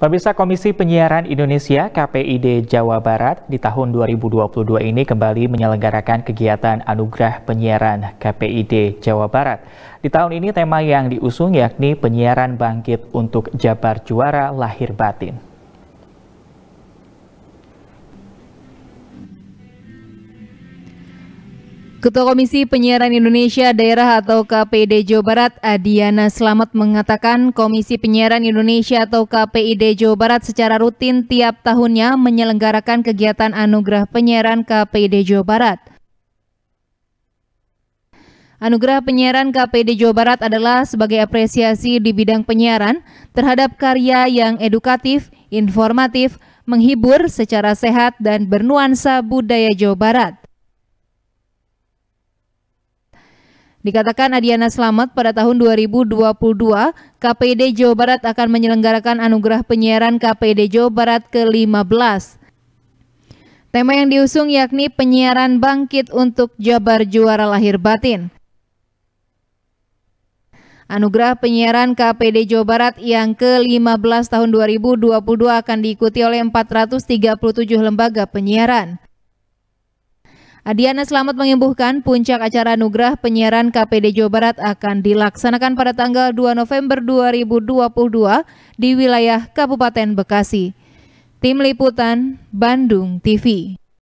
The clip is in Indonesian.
Pemirsa Komisi Penyiaran Indonesia KPID Jawa Barat di tahun 2022 ini kembali menyelenggarakan kegiatan Anugerah Penyiaran KPID Jawa Barat. Di tahun ini tema yang diusung yakni penyiaran bangkit untuk Jabar Juara Lahir Batin. Ketua Komisi Penyiaran Indonesia Daerah atau KPD Jawa Barat, Adiana Selamat mengatakan Komisi Penyiaran Indonesia atau KPID Jawa Barat secara rutin tiap tahunnya menyelenggarakan kegiatan anugerah penyiaran KPID Jawa Barat. Anugerah penyiaran KPD Jawa Barat adalah sebagai apresiasi di bidang penyiaran terhadap karya yang edukatif, informatif, menghibur secara sehat dan bernuansa budaya Jawa Barat. Dikatakan Adiana Slamet pada tahun 2022, KPD Jawa Barat akan menyelenggarakan anugerah penyiaran KPD Jawa Barat ke-15. Tema yang diusung yakni penyiaran bangkit untuk Jabar Juara Lahir Batin. Anugerah penyiaran KPD Jawa Barat yang ke-15 tahun 2022 akan diikuti oleh 437 lembaga penyiaran. Adiana Selamat mengimbuhkan puncak acara nugrah penyiaran KPD Jawa Barat akan dilaksanakan pada tanggal 2 November 2022 di wilayah Kabupaten Bekasi. Tim Liputan Bandung TV